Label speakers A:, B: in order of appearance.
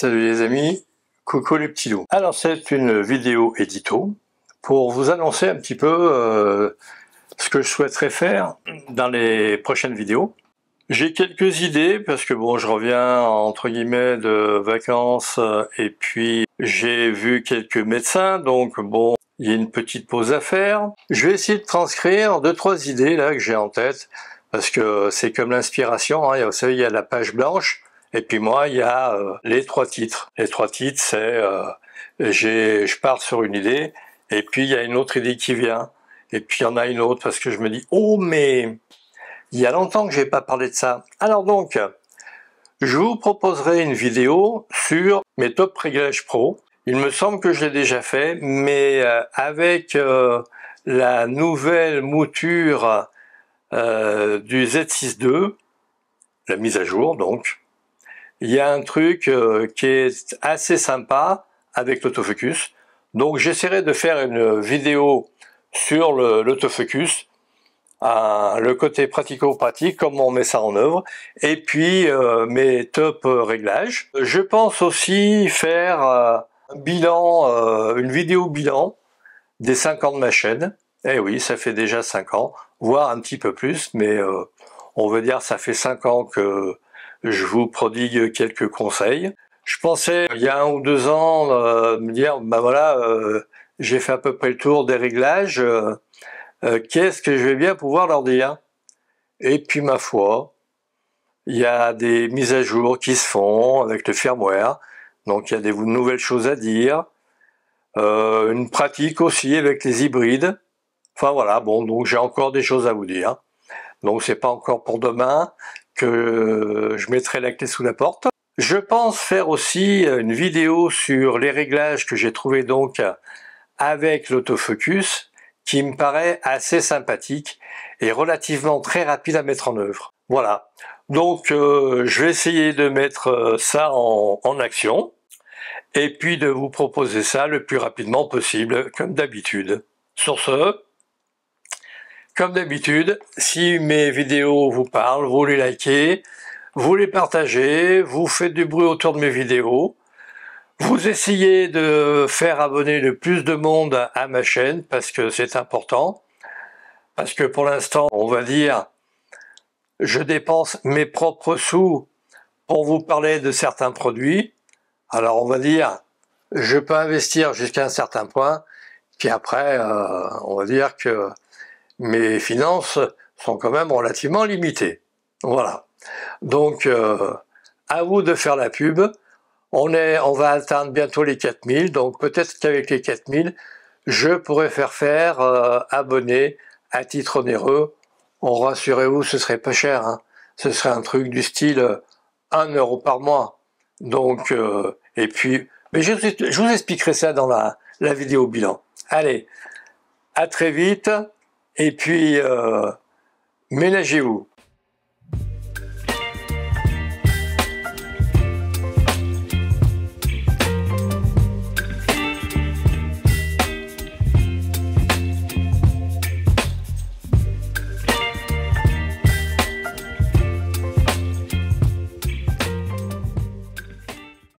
A: Salut les amis, coucou les petits loups. Alors c'est une vidéo édito pour vous annoncer un petit peu euh, ce que je souhaiterais faire dans les prochaines vidéos. J'ai quelques idées parce que bon, je reviens entre guillemets de vacances euh, et puis j'ai vu quelques médecins, donc bon, il y a une petite pause à faire. Je vais essayer de transcrire deux trois idées là que j'ai en tête parce que c'est comme l'inspiration. Hein. vous savez, il y a la page blanche et puis moi, il y a euh, les trois titres. Les trois titres, c'est euh, je pars sur une idée, et puis il y a une autre idée qui vient, et puis il y en a une autre parce que je me dis oh mais il y a longtemps que je n'ai pas parlé de ça. Alors donc, je vous proposerai une vidéo sur mes top réglages pro. Il me semble que je l'ai déjà fait, mais euh, avec la nouvelle mouture du Z6 II, la mise à jour donc, il y a un truc euh, qui est assez sympa avec l'autofocus. Donc j'essaierai de faire une vidéo sur l'autofocus, le, le côté pratico-pratique, comment on met ça en œuvre, et puis euh, mes top euh, réglages. Je pense aussi faire un bilan, une vidéo bilan des 5 ans de ma chaîne. Eh oui, ça fait déjà 5 ans, voire un petit peu plus, mais on veut dire ça fait 5 ans que je vous prodigue quelques conseils. Je pensais il y a un ou deux ans euh, me dire ben voilà euh, j'ai fait à peu près le tour des réglages, euh, qu'est-ce que je vais bien pouvoir leur dire Et puis ma foi, il y a des mises à jour qui se font avec le firmware, donc il y a des nouvelles choses à dire, une pratique aussi avec les hybrides. Enfin voilà, bon, donc j'ai encore des choses à vous dire. Donc c'est pas encore pour demain, que euh, je mettrai la clé sous la porte. Je pense faire aussi euh, une vidéo sur les réglages que j'ai trouvé donc euh, avec l'autofocus qui me paraît assez sympathique et relativement très rapide à mettre en œuvre. Voilà, donc je vais essayer de mettre ça en, en action et puis de vous proposer ça le plus rapidement possible comme d'habitude. Sur ce, comme d'habitude, si mes vidéos vous parlent, vous les likez, vous les partagez, vous faites du bruit autour de mes vidéos, vous essayez de faire abonner le plus de monde à ma chaîne parce que c'est important, parce que pour l'instant, on va dire, je dépense mes propres sous pour vous parler de certains produits. Alors on va dire, je peux investir jusqu'à un certain point, puis après, euh, on va dire que mes finances sont quand même relativement limitées. Voilà. Donc, euh, à vous de faire la pub. On, est, on va atteindre bientôt les 4000, donc peut-être qu'avec les 4000, je pourrais faire faire euh, à titre onéreux. On rassurez-vous, ce serait pas cher. Hein. Ce serait un truc du style 1 euh, euro par mois. Donc, euh, et puis, mais je, vous expliquerai ça dans la, la vidéo bilan. Allez, à très vite. Et puis, euh, ménagez-vous.